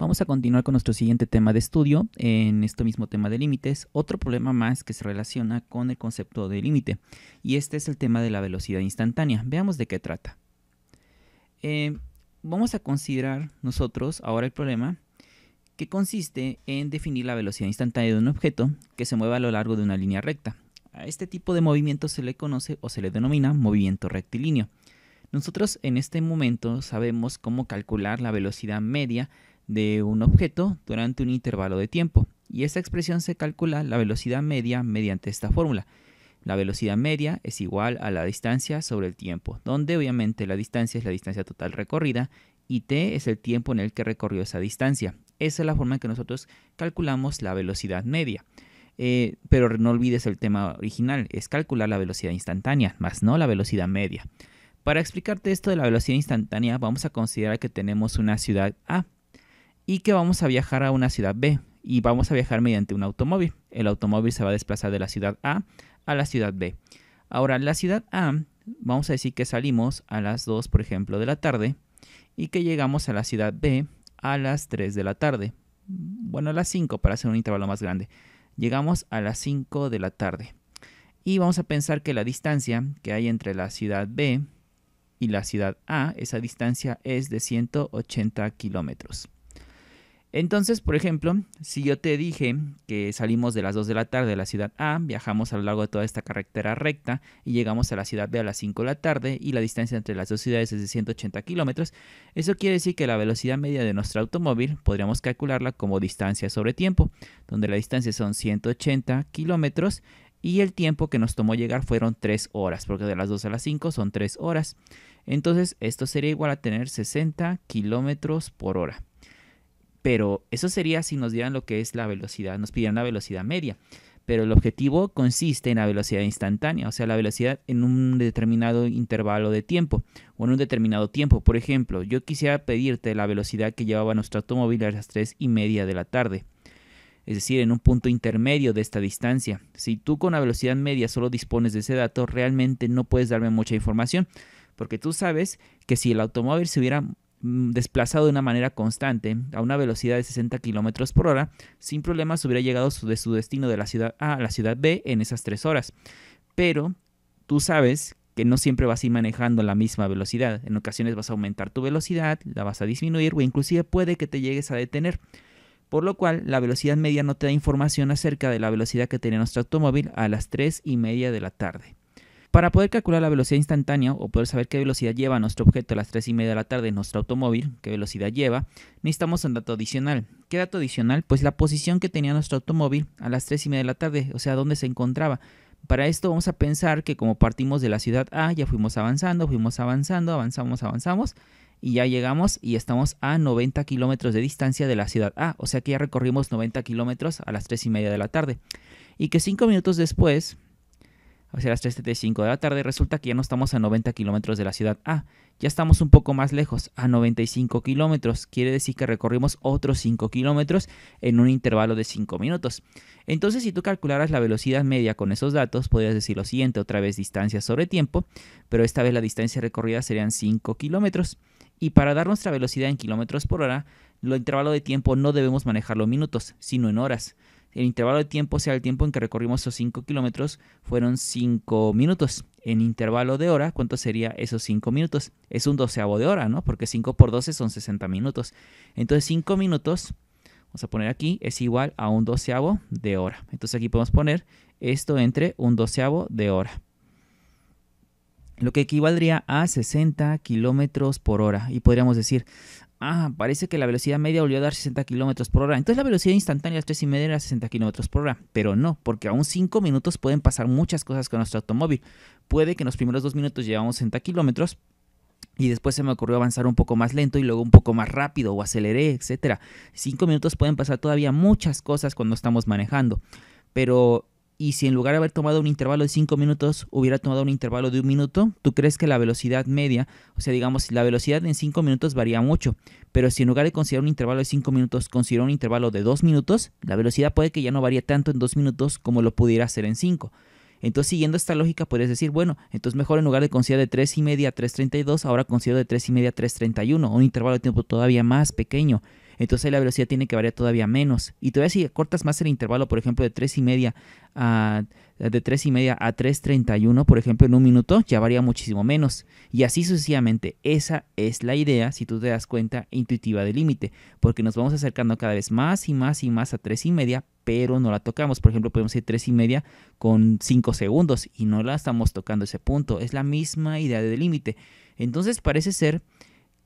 Vamos a continuar con nuestro siguiente tema de estudio, en este mismo tema de límites, otro problema más que se relaciona con el concepto de límite, y este es el tema de la velocidad instantánea. Veamos de qué trata. Eh, vamos a considerar nosotros ahora el problema que consiste en definir la velocidad instantánea de un objeto que se mueve a lo largo de una línea recta. A este tipo de movimiento se le conoce o se le denomina movimiento rectilíneo. Nosotros en este momento sabemos cómo calcular la velocidad media de un objeto durante un intervalo de tiempo. Y esta expresión se calcula la velocidad media mediante esta fórmula. La velocidad media es igual a la distancia sobre el tiempo, donde obviamente la distancia es la distancia total recorrida y t es el tiempo en el que recorrió esa distancia. Esa es la forma en que nosotros calculamos la velocidad media. Eh, pero no olvides el tema original, es calcular la velocidad instantánea, más no la velocidad media. Para explicarte esto de la velocidad instantánea, vamos a considerar que tenemos una ciudad A y que vamos a viajar a una ciudad B y vamos a viajar mediante un automóvil. El automóvil se va a desplazar de la ciudad A a la ciudad B. Ahora, la ciudad A, vamos a decir que salimos a las 2, por ejemplo, de la tarde y que llegamos a la ciudad B a las 3 de la tarde. Bueno, a las 5 para hacer un intervalo más grande. Llegamos a las 5 de la tarde. Y vamos a pensar que la distancia que hay entre la ciudad B y la ciudad A, esa distancia es de 180 kilómetros. Entonces, por ejemplo, si yo te dije que salimos de las 2 de la tarde de la ciudad A, viajamos a lo largo de toda esta carretera recta y llegamos a la ciudad B a las 5 de la tarde y la distancia entre las dos ciudades es de 180 kilómetros, eso quiere decir que la velocidad media de nuestro automóvil podríamos calcularla como distancia sobre tiempo, donde la distancia son 180 kilómetros y el tiempo que nos tomó llegar fueron 3 horas, porque de las 2 a las 5 son 3 horas. Entonces, esto sería igual a tener 60 kilómetros por hora. Pero eso sería si nos dieran lo que es la velocidad, nos pidieran la velocidad media. Pero el objetivo consiste en la velocidad instantánea, o sea, la velocidad en un determinado intervalo de tiempo o en un determinado tiempo. Por ejemplo, yo quisiera pedirte la velocidad que llevaba nuestro automóvil a las 3 y media de la tarde es decir, en un punto intermedio de esta distancia. Si tú con la velocidad media solo dispones de ese dato, realmente no puedes darme mucha información, porque tú sabes que si el automóvil se hubiera Mm, desplazado de una manera constante a una velocidad de 60 kilómetros por hora, sin problemas hubiera llegado de su destino de la ciudad A a la ciudad B en esas tres horas. Pero tú sabes que no siempre vas a ir manejando la misma velocidad. En ocasiones vas a aumentar tu velocidad, la vas a disminuir o inclusive puede que te llegues a detener. Por lo cual, la velocidad media no te da información acerca de la velocidad que tenía nuestro automóvil a las tres y media de la tarde. Para poder calcular la velocidad instantánea o poder saber qué velocidad lleva nuestro objeto a las 3 y media de la tarde nuestro automóvil, qué velocidad lleva, necesitamos un dato adicional. ¿Qué dato adicional? Pues la posición que tenía nuestro automóvil a las 3 y media de la tarde, o sea, dónde se encontraba. Para esto vamos a pensar que como partimos de la ciudad A, ya fuimos avanzando, fuimos avanzando, avanzamos, avanzamos, y ya llegamos y estamos a 90 kilómetros de distancia de la ciudad A, o sea que ya recorrimos 90 kilómetros a las 3 y media de la tarde. Y que 5 minutos después hacia las 3.75 de la tarde, resulta que ya no estamos a 90 kilómetros de la ciudad. A, ah, ya estamos un poco más lejos, a 95 kilómetros. Quiere decir que recorrimos otros 5 kilómetros en un intervalo de 5 minutos. Entonces, si tú calcularas la velocidad media con esos datos, podrías decir lo siguiente, otra vez distancia sobre tiempo, pero esta vez la distancia recorrida serían 5 kilómetros. Y para dar nuestra velocidad en kilómetros por hora, el intervalo de tiempo no debemos manejarlo en minutos, sino en horas el intervalo de tiempo, sea, el tiempo en que recorrimos esos 5 kilómetros, fueron 5 minutos. En intervalo de hora, ¿cuánto sería esos 5 minutos? Es un doceavo de hora, ¿no? Porque 5 por 12 son 60 minutos. Entonces 5 minutos, vamos a poner aquí, es igual a un doceavo de hora. Entonces aquí podemos poner esto entre un doceavo de hora. Lo que equivaldría a 60 kilómetros por hora. Y podríamos decir, ah, parece que la velocidad media volvió a dar 60 km por hora. Entonces la velocidad instantánea a las 3 y media era 60 km por hora. Pero no, porque aún 5 minutos pueden pasar muchas cosas con nuestro automóvil. Puede que en los primeros 2 minutos llevamos 60 kilómetros, y después se me ocurrió avanzar un poco más lento y luego un poco más rápido o aceleré, etcétera. 5 minutos pueden pasar todavía muchas cosas cuando estamos manejando, pero y si en lugar de haber tomado un intervalo de 5 minutos, hubiera tomado un intervalo de un minuto, ¿tú crees que la velocidad media, o sea, digamos, la velocidad en 5 minutos varía mucho, pero si en lugar de considerar un intervalo de 5 minutos, considero un intervalo de 2 minutos, la velocidad puede que ya no varía tanto en 2 minutos como lo pudiera hacer en 5. Entonces, siguiendo esta lógica, puedes decir, bueno, entonces mejor en lugar de considerar de 3 y media a 3.32, ahora considero de 3 y media a 3.31, un intervalo de tiempo todavía más pequeño. Entonces la velocidad tiene que variar todavía menos. Y todavía si cortas más el intervalo, por ejemplo, de 3 y media a de 3 y media a 3.31, por ejemplo, en un minuto, ya varía muchísimo menos. Y así sucesivamente, esa es la idea, si tú te das cuenta, intuitiva del límite, porque nos vamos acercando cada vez más y más y más a 3 y media, pero no la tocamos. Por ejemplo, podemos ir 3 y media con 5 segundos y no la estamos tocando ese punto. Es la misma idea del límite. Entonces parece ser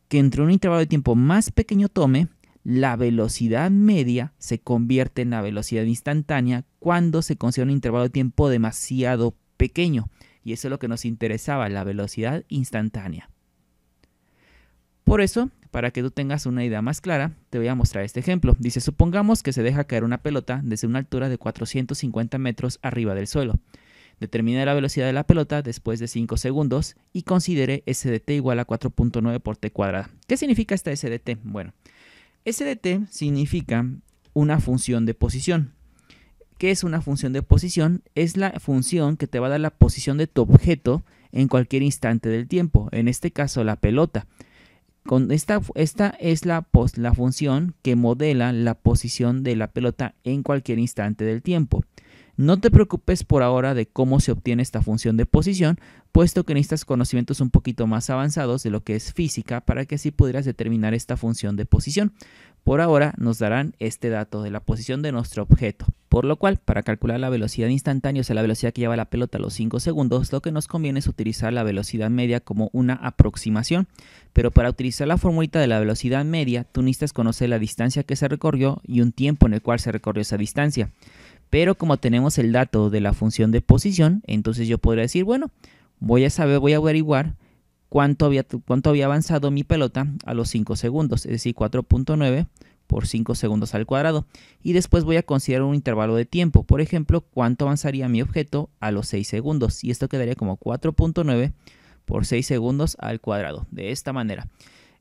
que entre un intervalo de tiempo más pequeño tome, la velocidad media se convierte en la velocidad instantánea cuando se considera un intervalo de tiempo demasiado pequeño. Y eso es lo que nos interesaba, la velocidad instantánea. Por eso, para que tú tengas una idea más clara, te voy a mostrar este ejemplo. Dice, supongamos que se deja caer una pelota desde una altura de 450 metros arriba del suelo. Determine la velocidad de la pelota después de 5 segundos y considere SDT igual a 4.9 por T cuadrada. ¿Qué significa esta SDT? Bueno, SDT significa una función de posición. ¿Qué es una función de posición? Es la función que te va a dar la posición de tu objeto en cualquier instante del tiempo, en este caso la pelota. Con esta, esta es la, la función que modela la posición de la pelota en cualquier instante del tiempo. No te preocupes por ahora de cómo se obtiene esta función de posición, puesto que necesitas conocimientos un poquito más avanzados de lo que es física para que así pudieras determinar esta función de posición. Por ahora nos darán este dato de la posición de nuestro objeto, por lo cual para calcular la velocidad instantánea, o sea la velocidad que lleva la pelota a los 5 segundos, lo que nos conviene es utilizar la velocidad media como una aproximación, pero para utilizar la formulita de la velocidad media, tú necesitas conocer la distancia que se recorrió y un tiempo en el cual se recorrió esa distancia. Pero como tenemos el dato de la función de posición, entonces yo podría decir, bueno, voy a saber, voy a averiguar cuánto había, cuánto había avanzado mi pelota a los 5 segundos, es decir, 4.9 por 5 segundos al cuadrado. Y después voy a considerar un intervalo de tiempo, por ejemplo, cuánto avanzaría mi objeto a los 6 segundos. Y esto quedaría como 4.9 por 6 segundos al cuadrado, de esta manera.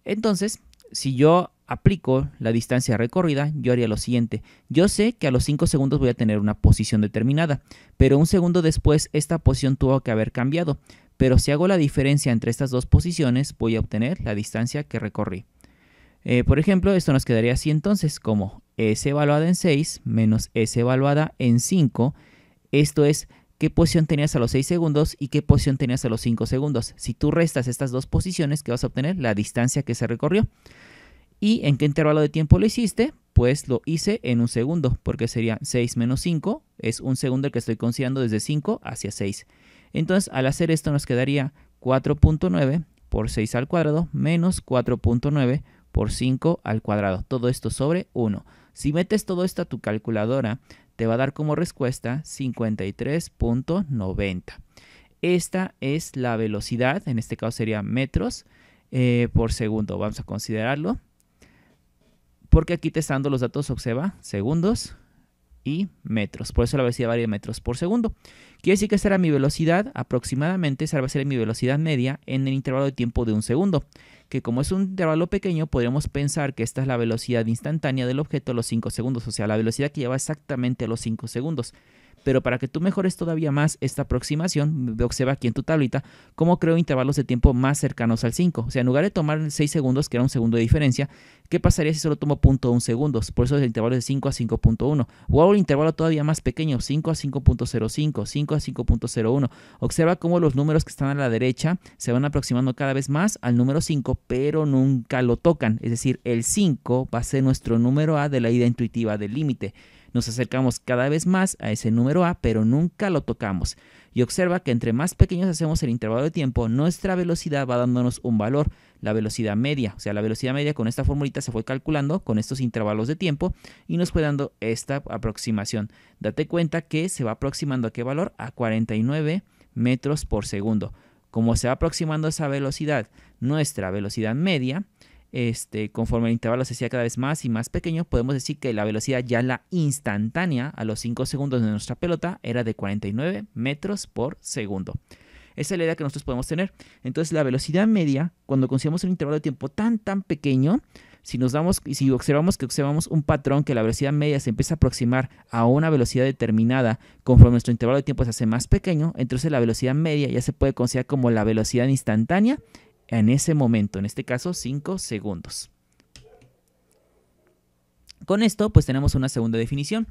Entonces, si yo aplico la distancia recorrida, yo haría lo siguiente. Yo sé que a los 5 segundos voy a tener una posición determinada, pero un segundo después esta posición tuvo que haber cambiado. Pero si hago la diferencia entre estas dos posiciones, voy a obtener la distancia que recorrí. Eh, por ejemplo, esto nos quedaría así entonces como S evaluada en 6 menos S evaluada en 5. Esto es qué posición tenías a los 6 segundos y qué posición tenías a los 5 segundos. Si tú restas estas dos posiciones, ¿qué vas a obtener? La distancia que se recorrió. ¿Y en qué intervalo de tiempo lo hiciste? Pues lo hice en un segundo, porque sería 6 menos 5, es un segundo el que estoy considerando desde 5 hacia 6. Entonces, al hacer esto nos quedaría 4.9 por 6 al cuadrado menos 4.9 por 5 al cuadrado. Todo esto sobre 1. Si metes todo esto a tu calculadora, te va a dar como respuesta 53.90. Esta es la velocidad, en este caso sería metros eh, por segundo. Vamos a considerarlo. Porque aquí te están dando los datos, observa, segundos y metros. Por eso la velocidad varía de metros por segundo. Quiere decir que esta era mi velocidad aproximadamente, esa va a ser mi velocidad media en el intervalo de tiempo de un segundo que como es un intervalo pequeño, podremos pensar que esta es la velocidad instantánea del objeto a los 5 segundos, o sea, la velocidad que lleva exactamente a los 5 segundos. Pero para que tú mejores todavía más esta aproximación, observa aquí en tu tablita cómo creo intervalos de tiempo más cercanos al 5. O sea, en lugar de tomar 6 segundos, que era un segundo de diferencia, ¿qué pasaría si solo tomo 0.1 segundos? Por eso el intervalo de 5 a 5.1. O hago el intervalo todavía más pequeño, 5 a 5.05, 5 a 5.01. Observa cómo los números que están a la derecha se van aproximando cada vez más al número 5, pero nunca lo tocan. Es decir, el 5 va a ser nuestro número A de la idea intuitiva del límite. Nos acercamos cada vez más a ese número A, pero nunca lo tocamos. Y observa que entre más pequeños hacemos el intervalo de tiempo, nuestra velocidad va dándonos un valor, la velocidad media. O sea, la velocidad media con esta formulita se fue calculando con estos intervalos de tiempo y nos fue dando esta aproximación. Date cuenta que se va aproximando a qué valor? A 49 metros por segundo. Como se va aproximando esa velocidad, nuestra velocidad media, este, conforme el intervalo se hacía cada vez más y más pequeño, podemos decir que la velocidad ya la instantánea a los 5 segundos de nuestra pelota era de 49 metros por segundo. Esa es la idea que nosotros podemos tener. Entonces la velocidad media, cuando consideramos un intervalo de tiempo tan tan pequeño, si nos damos y si observamos que observamos un patrón que la velocidad media se empieza a aproximar a una velocidad determinada conforme nuestro intervalo de tiempo se hace más pequeño, entonces la velocidad media ya se puede considerar como la velocidad instantánea en ese momento, en este caso 5 segundos. Con esto pues tenemos una segunda definición,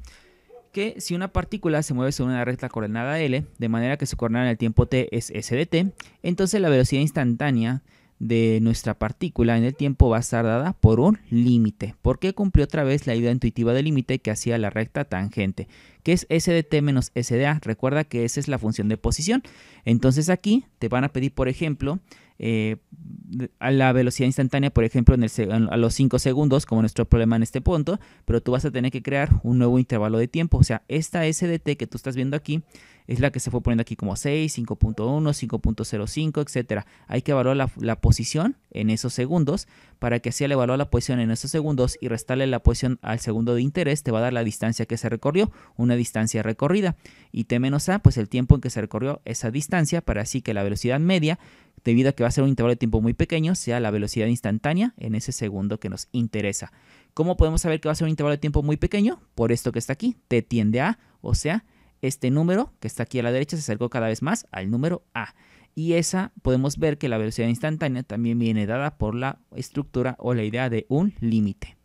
que si una partícula se mueve sobre una recta coordenada L, de manera que su coordenada en el tiempo t es s t, entonces la velocidad instantánea de nuestra partícula en el tiempo va a estar dada por un límite, porque cumplió otra vez la idea intuitiva del límite que hacía la recta tangente, que es s de menos s Recuerda que esa es la función de posición. Entonces aquí te van a pedir, por ejemplo, eh, a la velocidad instantánea, por ejemplo, en el, a los 5 segundos, como nuestro problema en este punto, pero tú vas a tener que crear un nuevo intervalo de tiempo. O sea, esta SDT que tú estás viendo aquí es la que se fue poniendo aquí como 6, 5.1, 5.05, etc. Hay que evaluar la, posición en esos segundos para que así le evaluar la posición en esos segundos y restarle la posición al segundo de interés, te va a dar la distancia que se recorrió, una distancia recorrida. Y T menos A, pues el tiempo en que se recorrió esa distancia para así que la velocidad media debido a que va a ser un intervalo de tiempo muy pequeño, sea la velocidad instantánea en ese segundo que nos interesa. ¿Cómo podemos saber que va a ser un intervalo de tiempo muy pequeño? Por esto que está aquí, t tiende a, o sea, este número que está aquí a la derecha se acercó cada vez más al número a. Y esa podemos ver que la velocidad instantánea también viene dada por la estructura o la idea de un límite.